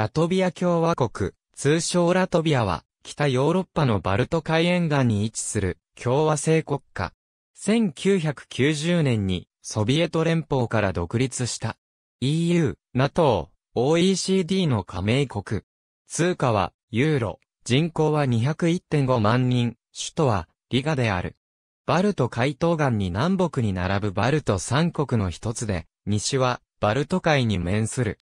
ラトビア共和国、通称ラトビアは、北ヨーロッパのバルト海沿岸に位置する共和制国家。1990年にソビエト連邦から独立した EU、NATO、OECD の加盟国。通貨はユーロ、人口は201.5万人、首都はリガである。バルト海東岸に南北に並ぶバルト三国の一つで、西はバルト海に面する。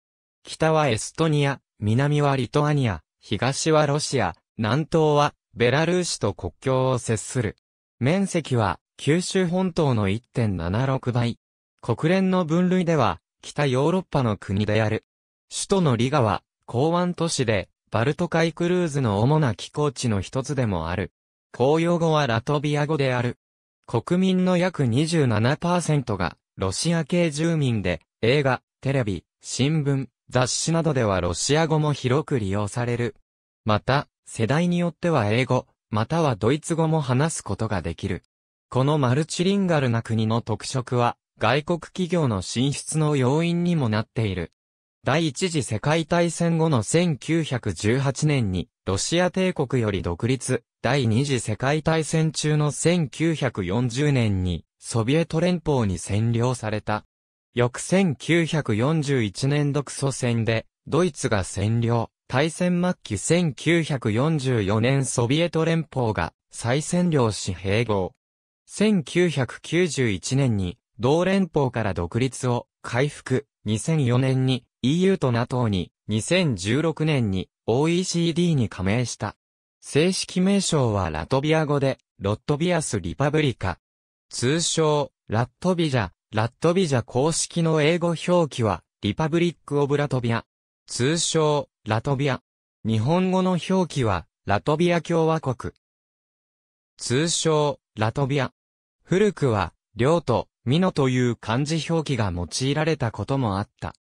北はエストニア、南はリトアニア、東はロシア、南東はベラルーシと国境を接する。面積は九州本島の1.76倍。国連の分類では北ヨーロッパの国である。首都のリガは港湾都市でバルト海クルーズの主な寄港地の一つでもある。公用語はラトビア語である。国民の約27%がロシア系住民で映画、テレビ、新聞、雑誌などではロシア語も広く利用される。また、世代によっては英語、またはドイツ語も話すことができる。このマルチリンガルな国の特色は、外国企業の進出の要因にもなっている。第一次世界大戦後の1918年に、ロシア帝国より独立、第二次世界大戦中の1940年に、ソビエト連邦に占領された。翌1941年独ソ戦で、ドイツが占領。大戦末期1944年ソビエト連邦が再占領し併合。1991年に同連邦から独立を回復。2004年に EU と NATO に、2016年に OECD に加盟した。正式名称はラトビア語で、ロットビアス・リパブリカ。通称、ラットビジャ、ラットビジャ公式の英語表記は、リパブリック・オブ・ラトビア。通称、ラトビア。日本語の表記は、ラトビア共和国。通称、ラトビア。古くは、領と、ミノという漢字表記が用いられたこともあった。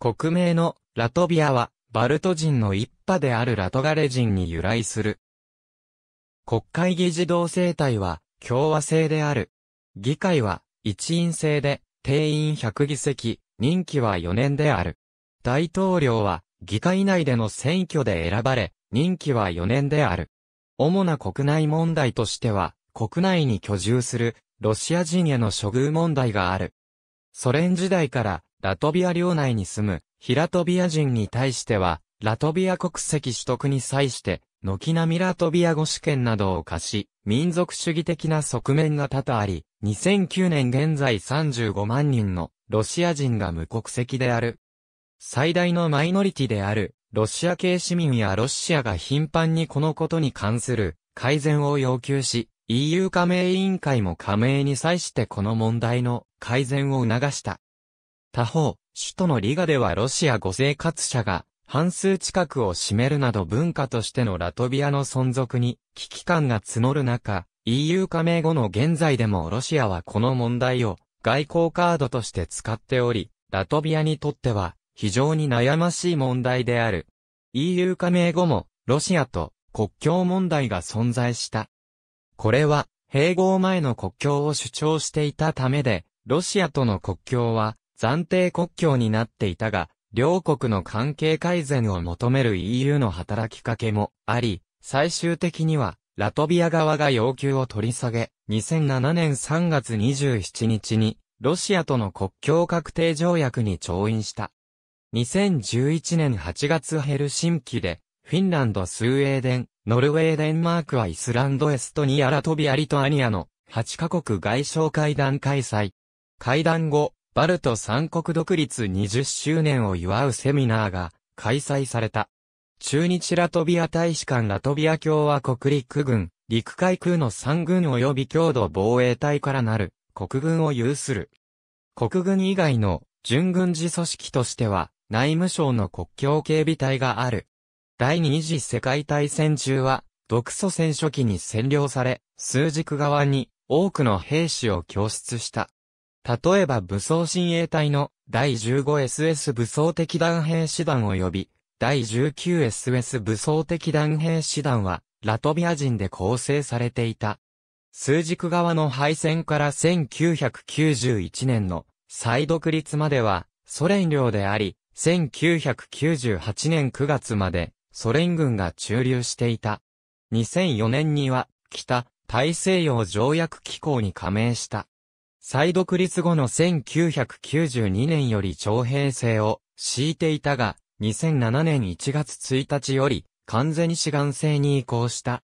国名の、ラトビアは、バルト人の一派であるラトガレ人に由来する。国会議事堂制体は、共和制である。議会は、一員制で、定員100議席、任期は4年である。大統領は、議会内での選挙で選ばれ、任期は4年である。主な国内問題としては、国内に居住する、ロシア人への処遇問題がある。ソ連時代から、ラトビア領内に住む、ヒラトビア人に対しては、ラトビア国籍取得に際して、軒並みラトビア語試験などを課し、民族主義的な側面が多々あり、2009年現在35万人のロシア人が無国籍である。最大のマイノリティである、ロシア系市民やロシアが頻繁にこのことに関する改善を要求し、EU 加盟委員会も加盟に際してこの問題の改善を促した。他方、首都のリガではロシア語生活者が半数近くを占めるなど文化としてのラトビアの存続に危機感が募る中、EU 加盟後の現在でもロシアはこの問題を外交カードとして使っており、ラトビアにとっては非常に悩ましい問題である。EU 加盟後もロシアと国境問題が存在した。これは併合前の国境を主張していたためで、ロシアとの国境は暫定国境になっていたが、両国の関係改善を求める EU の働きかけもあり、最終的には、ラトビア側が要求を取り下げ、2007年3月27日に、ロシアとの国境確定条約に調印した。2011年8月ヘルシンキで、フィンランド、スウェーデン、ノルウェーデンマークはイスランド、エストニア、ラトビア、リトアニアの8カ国外相会談開催。会談後、バルト三国独立20周年を祝うセミナーが開催された。中日ラトビア大使館ラトビア共和国陸軍、陸海空の三軍及び共同防衛隊からなる国軍を有する。国軍以外の準軍事組織としては内務省の国境警備隊がある。第二次世界大戦中は独ソ戦初期に占領され、数軸側に多くの兵士を供出した。例えば武装親衛隊の第 15SS 武装的弾兵師団及び第 19SS 武装的弾兵師団はラトビア人で構成されていた。数軸側の敗戦から1991年の再独立まではソ連領であり、1998年9月までソ連軍が駐留していた。2004年には北大西洋条約機構に加盟した。再独立後の1992年より徴兵制を敷いていたが、2007年1月1日より完全に志願制に移行した。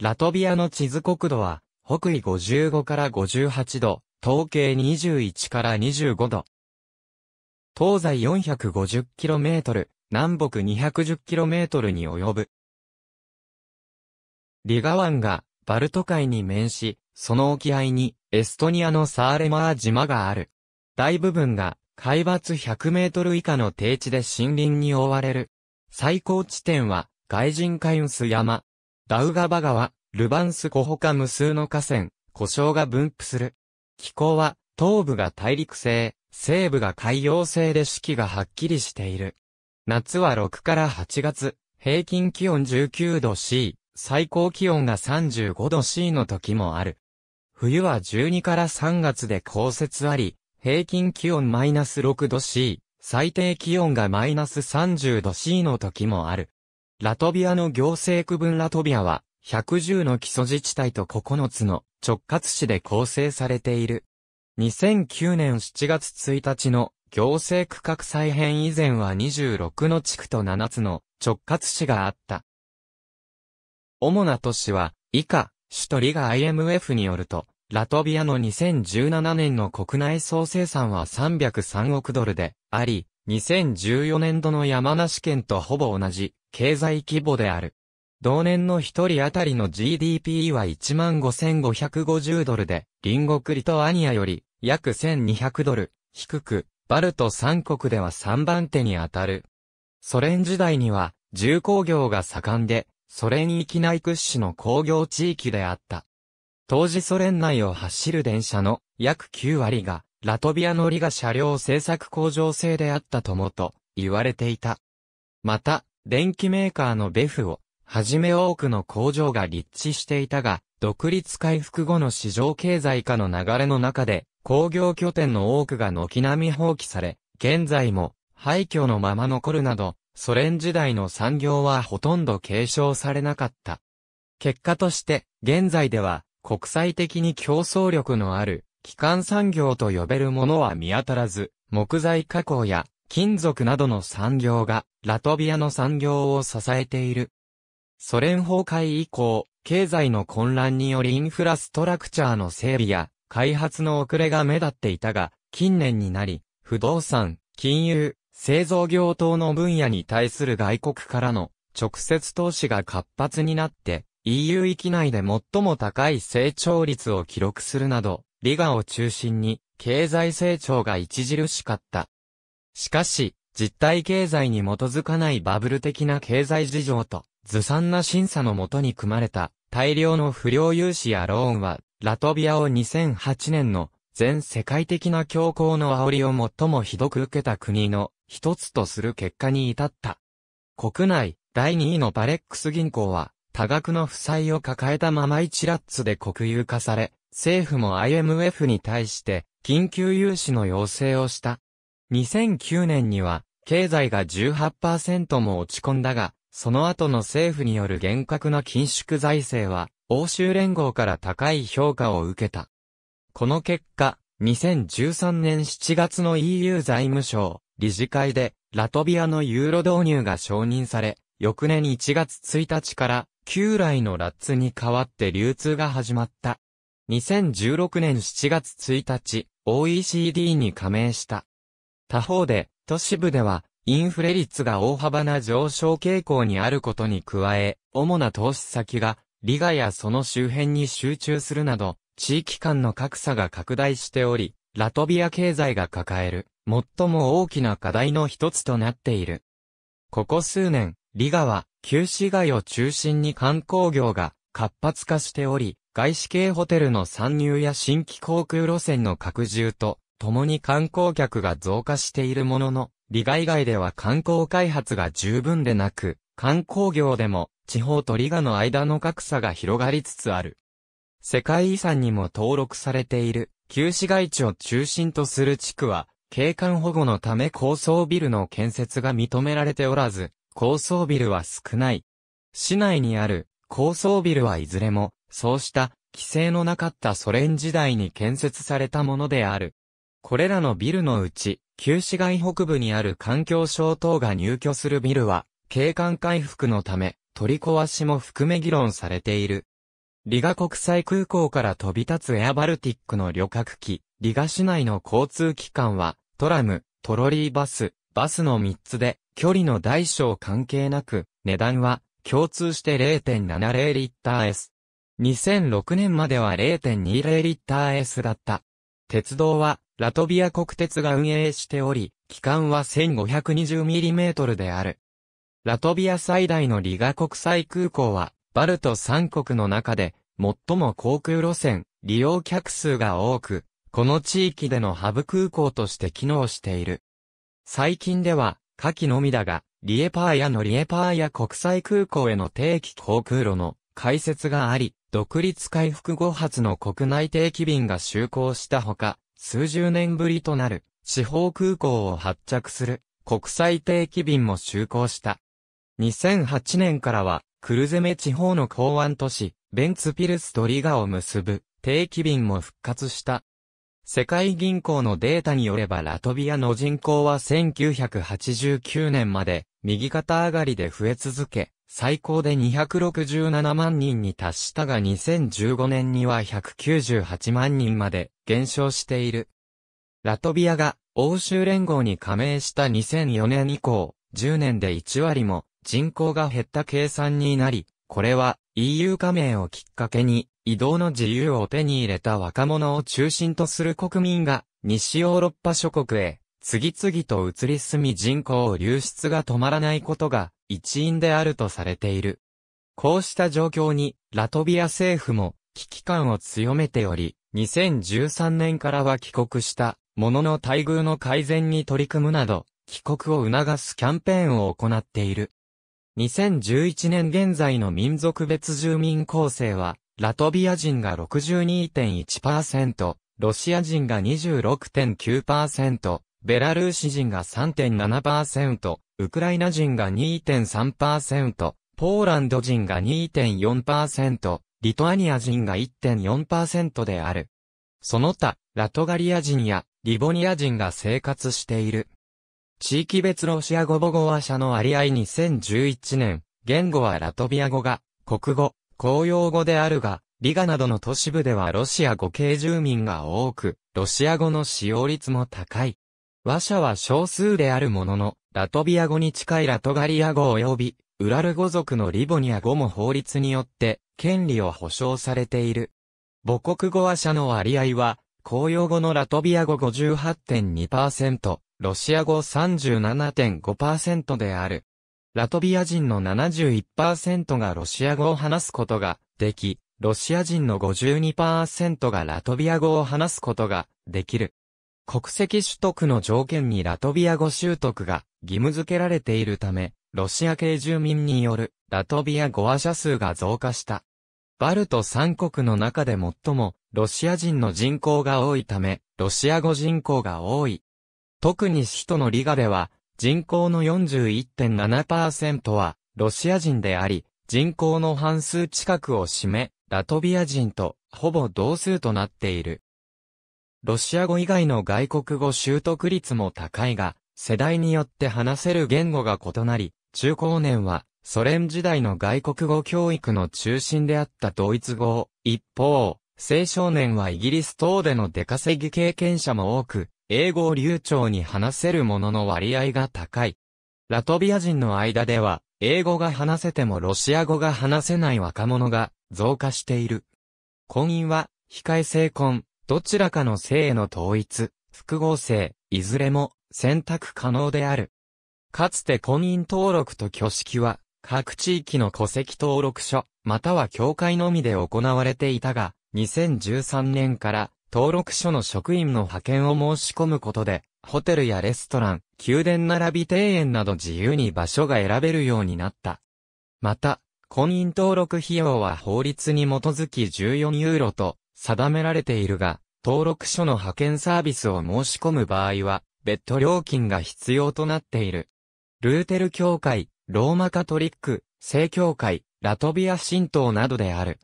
ラトビアの地図国土は、北緯55から58度、東経21から25度。東西 450km、南北 210km に及ぶ。リガ湾がバルト海に面し、その沖合にエストニアのサーレマー島がある。大部分が海抜100メートル以下の低地で森林に覆われる。最高地点は、外人カンス山、ダウガバ川、ルバンス湖か無数の河川、故障が分布する。気候は、東部が大陸性、西部が海洋性で四季がはっきりしている。夏は6から8月、平均気温19度 C、最高気温が35度 C の時もある。冬は12から3月で降雪あり、平均気温マイナス6度 C、最低気温がマイナス30度 C の時もある。ラトビアの行政区分ラトビアは、110の基礎自治体と9つの直轄市で構成されている。2009年7月1日の行政区画再編以前は26の地区と7つの直轄市があった。主な都市は、以下、首都リガ IMF によると、ラトビアの2017年の国内総生産は303億ドルであり、2014年度の山梨県とほぼ同じ経済規模である。同年の一人当たりの GDP は15,550ドルで、隣国リトアニアより約1200ドル低く、バルト3国では3番手に当たる。ソ連時代には重工業が盛んで、ソ連域内屈指の工業地域であった。当時ソ連内を走る電車の約9割が、ラトビアのリガ車両製作工場製であったともと言われていた。また、電機メーカーのベフを、はじめ多くの工場が立地していたが、独立回復後の市場経済化の流れの中で、工業拠点の多くが軒並み放棄され、現在も廃墟のまま残るなど、ソ連時代の産業はほとんど継承されなかった。結果として、現在では、国際的に競争力のある、基幹産業と呼べるものは見当たらず、木材加工や金属などの産業が、ラトビアの産業を支えている。ソ連崩壊以降、経済の混乱によりインフラストラクチャーの整備や、開発の遅れが目立っていたが、近年になり、不動産、金融、製造業等の分野に対する外国からの直接投資が活発になって、EU 域内で最も高い成長率を記録するなど、リガを中心に経済成長が著しかった。しかし、実体経済に基づかないバブル的な経済事情と、ずさんな審査のもとに組まれた大量の不良融資やローンは、ラトビアを2008年の全世界的な恐慌の煽りを最もひどく受けた国の一つとする結果に至った。国内第2位のバレックス銀行は多額の負債を抱えたまま一ラッツで国有化され、政府も IMF に対して緊急融資の要請をした。2009年には、経済が18%も落ち込んだが、その後の政府による厳格な緊縮財政は、欧州連合から高い評価を受けた。この結果、2013年7月の EU 財務省、理事会で、ラトビアのユーロ導入が承認され、翌年1月1日から旧来のラッツに代わって流通が始まった。2016年7月1日、OECD に加盟した。他方で、都市部では、インフレ率が大幅な上昇傾向にあることに加え、主な投資先が、リガやその周辺に集中するなど、地域間の格差が拡大しており、ラトビア経済が抱える、最も大きな課題の一つとなっている。ここ数年、リガは、旧市街を中心に観光業が活発化しており、外資系ホテルの参入や新規航空路線の拡充と、共に観光客が増加しているものの、利ガ以外では観光開発が十分でなく、観光業でも地方と利賀の間の格差が広がりつつある。世界遺産にも登録されている、旧市街地を中心とする地区は、景観保護のため高層ビルの建設が認められておらず、高層ビルは少ない。市内にある高層ビルはいずれも、そうした規制のなかったソ連時代に建設されたものである。これらのビルのうち、旧市街北部にある環境省等が入居するビルは、景観回復のため、取り壊しも含め議論されている。リガ国際空港から飛び立つエアバルティックの旅客機、リガ市内の交通機関は、トラム、トロリーバス、バスの3つで、距離の大小関係なく、値段は共通して0.70リッター S。2006年までは0.20リッター S だった。鉄道はラトビア国鉄が運営しており、期間は 1520mm である。ラトビア最大のリガ国際空港は、バルト3国の中で、最も航空路線、利用客数が多く、この地域でのハブ空港として機能している。最近では、下記のみだが、リエパーヤのリエパーヤ国際空港への定期航空路の開設があり、独立回復後発の国内定期便が就航したほか、数十年ぶりとなる地方空港を発着する国際定期便も就航した。2008年からは、クルゼメ地方の港湾都市、ベンツピルストリガを結ぶ定期便も復活した。世界銀行のデータによればラトビアの人口は1989年まで右肩上がりで増え続け、最高で267万人に達したが2015年には198万人まで減少している。ラトビアが欧州連合に加盟した2004年以降、10年で1割も人口が減った計算になり、これは EU 加盟をきっかけに移動の自由を手に入れた若者を中心とする国民が、西ヨーロッパ諸国へ、次々と移り住み人口流出が止まらないことが、一因であるとされている。こうした状況に、ラトビア政府も、危機感を強めており、2013年からは帰国した、のの待遇の改善に取り組むなど、帰国を促すキャンペーンを行っている。2011年現在の民族別住民構成は、ラトビア人が62.1%、ロシア人が26.9%、ベラルーシ人が3.7%、ウクライナ人が2.3%、ポーランド人が2.4%、リトアニア人が1.4%である。その他、ラトガリア人やリボニア人が生活している。地域別ロシア語母語話者の割合2011年、言語はラトビア語が、国語、公用語であるが、リガなどの都市部ではロシア語系住民が多く、ロシア語の使用率も高い。話者は少数であるものの、ラトビア語に近いラトガリア語及び、ウラル語族のリボニア語も法律によって、権利を保障されている。母国語話者の割合は、公用語のラトビア語58.2%、ロシア語37.5%である。ラトビア人の71%がロシア語を話すことができ、ロシア人の52%がラトビア語を話すことができる。国籍取得の条件にラトビア語習得が義務付けられているため、ロシア系住民によるラトビア語話者数が増加した。バルト三国の中で最もロシア人の人口が多いため、ロシア語人口が多い。特に首都のリガでは、人口の41.7%はロシア人であり、人口の半数近くを占め、ラトビア人とほぼ同数となっている。ロシア語以外の外国語習得率も高いが、世代によって話せる言語が異なり、中高年はソ連時代の外国語教育の中心であったドイツ語を、一方、青少年はイギリス等での出稼ぎ経験者も多く、英語を流暢に話せる者の割合が高い。ラトビア人の間では、英語が話せてもロシア語が話せない若者が増加している。婚姻は、非改正婚、どちらかの性への統一、複合性、いずれも選択可能である。かつて婚姻登録と挙式は、各地域の戸籍登録書、または教会のみで行われていたが、2013年から登録所の職員の派遣を申し込むことで、ホテルやレストラン、宮殿並び庭園など自由に場所が選べるようになった。また、婚姻登録費用は法律に基づき14ユーロと定められているが、登録書の派遣サービスを申し込む場合は、別途料金が必要となっている。ルーテル教会、ローマカトリック、正教会、ラトビア神道などである。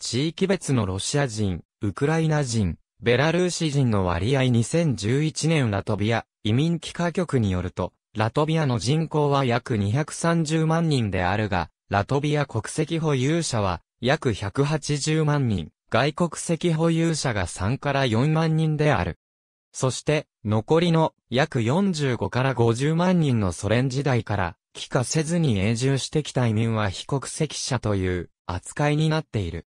地域別のロシア人、ウクライナ人、ベラルーシ人の割合2011年ラトビア、移民帰化局によると、ラトビアの人口は約230万人であるが、ラトビア国籍保有者は約180万人、外国籍保有者が3から4万人である。そして、残りの約45から50万人のソ連時代から、帰化せずに永住してきた移民は非国籍者という扱いになっている。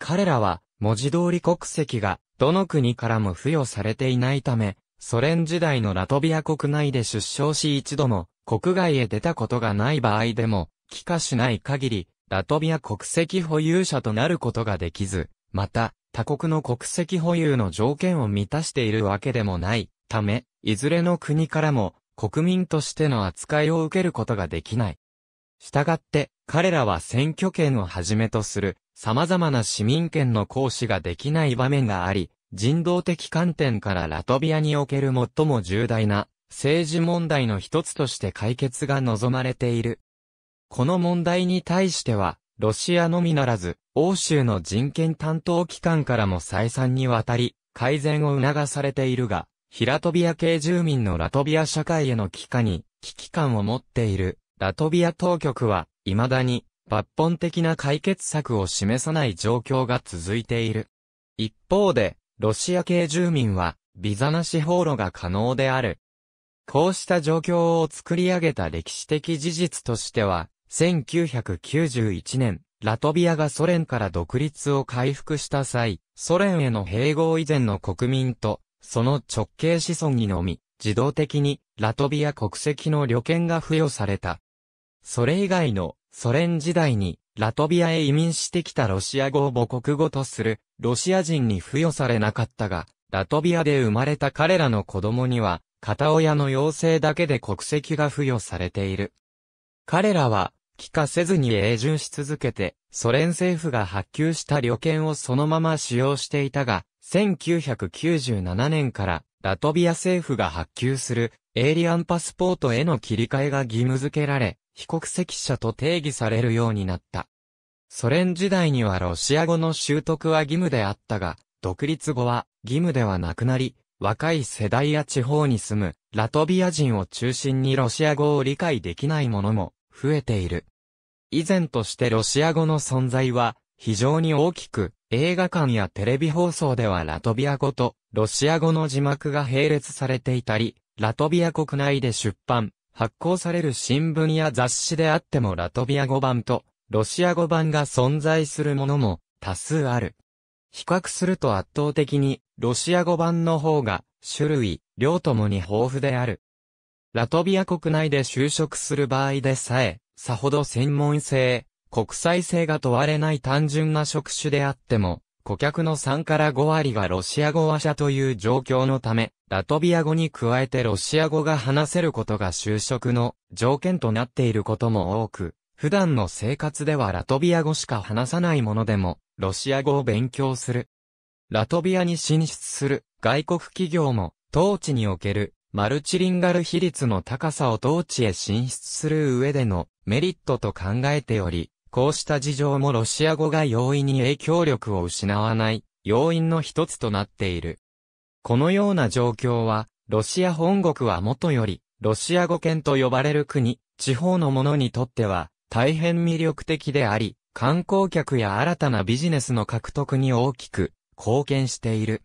彼らは文字通り国籍がどの国からも付与されていないため、ソ連時代のラトビア国内で出生し一度も国外へ出たことがない場合でも、帰化しない限り、ラトビア国籍保有者となることができず、また、他国の国籍保有の条件を満たしているわけでもないため、いずれの国からも国民としての扱いを受けることができない。したがって、彼らは選挙権をはじめとする様々な市民権の行使ができない場面があり、人道的観点からラトビアにおける最も重大な政治問題の一つとして解決が望まれている。この問題に対しては、ロシアのみならず、欧州の人権担当機関からも再三にわたり、改善を促されているが、ヒラトビア系住民のラトビア社会への帰化に危機感を持っている、ラトビア当局は、未だに抜本的な解決策を示さない状況が続いている。一方で、ロシア系住民は、ビザなし放路が可能である。こうした状況を作り上げた歴史的事実としては、1991年、ラトビアがソ連から独立を回復した際、ソ連への併合以前の国民と、その直系子孫にのみ、自動的に、ラトビア国籍の旅券が付与された。それ以外のソ連時代にラトビアへ移民してきたロシア語を母国語とするロシア人に付与されなかったが、ラトビアで生まれた彼らの子供には、片親の要請だけで国籍が付与されている。彼らは、帰化せずに永住し続けて、ソ連政府が発給した旅券をそのまま使用していたが、1997年からラトビア政府が発給するエイリアンパスポートへの切り替えが義務付けられ、非国籍者と定義されるようになった。ソ連時代にはロシア語の習得は義務であったが、独立後は義務ではなくなり、若い世代や地方に住むラトビア人を中心にロシア語を理解できない者も増えている。以前としてロシア語の存在は非常に大きく、映画館やテレビ放送ではラトビア語とロシア語の字幕が並列されていたり、ラトビア国内で出版、発行される新聞や雑誌であってもラトビア語版とロシア語版が存在するものも多数ある。比較すると圧倒的にロシア語版の方が種類、量ともに豊富である。ラトビア国内で就職する場合でさえ、さほど専門性、国際性が問われない単純な職種であっても、顧客の3から5割がロシア語話者という状況のため、ラトビア語に加えてロシア語が話せることが就職の条件となっていることも多く、普段の生活ではラトビア語しか話さないものでも、ロシア語を勉強する。ラトビアに進出する外国企業も、当地におけるマルチリンガル比率の高さを当地へ進出する上でのメリットと考えており、こうした事情もロシア語が容易に影響力を失わない要因の一つとなっている。このような状況は、ロシア本国はもとより、ロシア語圏と呼ばれる国、地方の者にとっては、大変魅力的であり、観光客や新たなビジネスの獲得に大きく貢献している。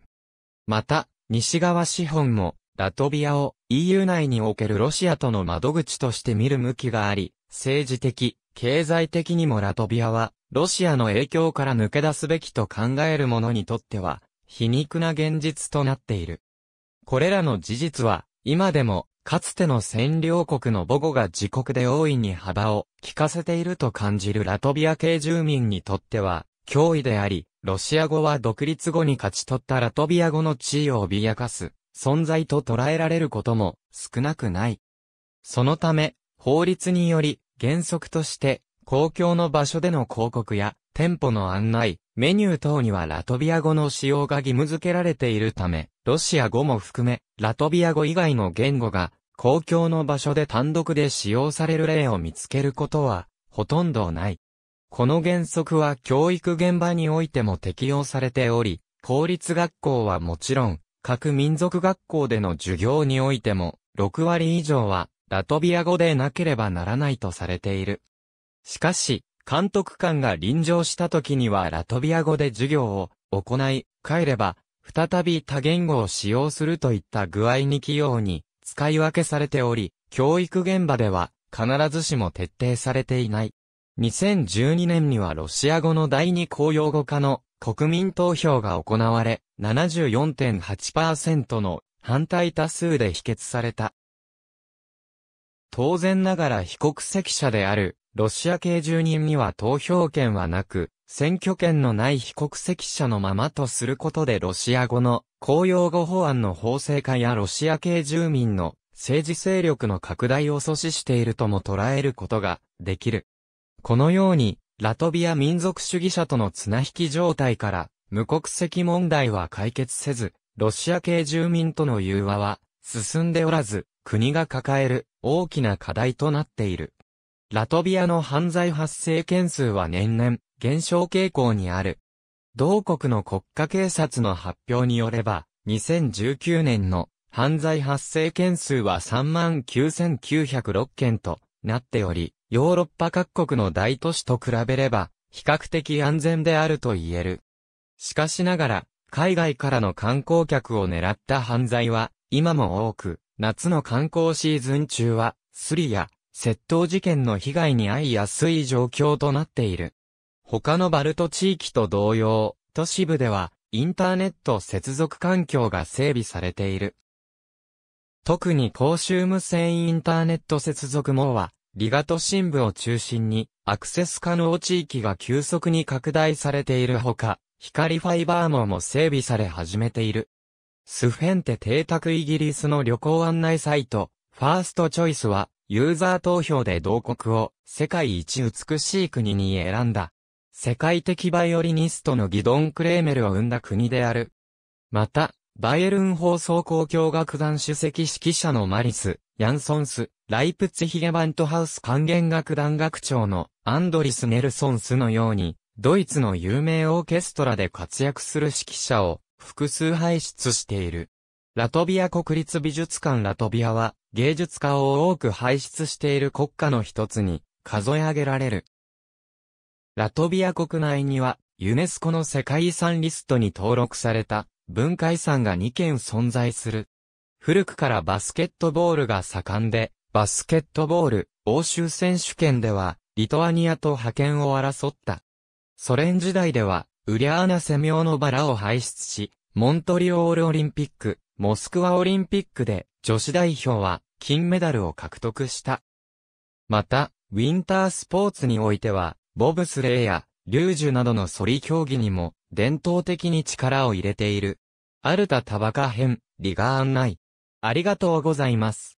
また、西側資本も、ラトビアを EU 内におけるロシアとの窓口として見る向きがあり、政治的、経済的にもラトビアは、ロシアの影響から抜け出すべきと考える者にとっては、皮肉な現実となっている。これらの事実は、今でも、かつての占領国の母語が自国で大いに幅を利かせていると感じるラトビア系住民にとっては、脅威であり、ロシア語は独立後に勝ち取ったラトビア語の地位を脅かす、存在と捉えられることも少なくない。そのため、法律により、原則として、公共の場所での広告や、店舗の案内、メニュー等にはラトビア語の使用が義務付けられているため、ロシア語も含め、ラトビア語以外の言語が、公共の場所で単独で使用される例を見つけることは、ほとんどない。この原則は教育現場においても適用されており、公立学校はもちろん、各民族学校での授業においても、6割以上は、ラトビア語でなければならないとされている。しかし、監督官が臨場した時にはラトビア語で授業を行い、帰れば、再び多言語を使用するといった具合に器用に使い分けされており、教育現場では必ずしも徹底されていない。2012年にはロシア語の第二公用語化の国民投票が行われ、74.8%の反対多数で否決された。当然ながら被告席者である、ロシア系住人には投票権はなく、選挙権のない被告席者のままとすることでロシア語の公用語法案の法制化やロシア系住民の政治勢力の拡大を阻止しているとも捉えることができる。このように、ラトビア民族主義者との綱引き状態から、無国籍問題は解決せず、ロシア系住民との融和は進んでおらず、国が抱える大きな課題となっている。ラトビアの犯罪発生件数は年々減少傾向にある。同国の国家警察の発表によれば、2019年の犯罪発生件数は39,906件となっており、ヨーロッパ各国の大都市と比べれば、比較的安全であると言える。しかしながら、海外からの観光客を狙った犯罪は、今も多く、夏の観光シーズン中は、スリや、窃盗事件の被害に遭いやすい状況となっている。他のバルト地域と同様、都市部では、インターネット接続環境が整備されている。特に公衆無線インターネット接続網は、リガ都心部を中心に、アクセス可能地域が急速に拡大されているほか、光ファイバー網も整備され始めている。スフェンテ邸宅イギリスの旅行案内サイト、ファーストチョイスは、ユーザー投票で同国を世界一美しい国に選んだ。世界的バイオリニストのギドン・クレーメルを生んだ国である。また、バイエルン放送交響楽団主席指揮者のマリス、ヤンソンス、ライプツヒゲバントハウス管弦楽団学長のアンドリス・ネルソンスのように、ドイツの有名オーケストラで活躍する指揮者を複数輩出している。ラトビア国立美術館ラトビアは芸術家を多く輩出している国家の一つに数え上げられる。ラトビア国内にはユネスコの世界遺産リストに登録された文化遺産が2件存在する。古くからバスケットボールが盛んで、バスケットボール欧州選手権ではリトアニアと覇権を争った。ソ連時代ではウリャーナ・セミョノバラを輩出し、モントリオールオリンピック、モスクワオリンピックで女子代表は金メダルを獲得した。また、ウィンタースポーツにおいては、ボブスレーやリュージュなどのソリ競技にも伝統的に力を入れている。アルタ・タバカ編、リガーン内。ありがとうございます。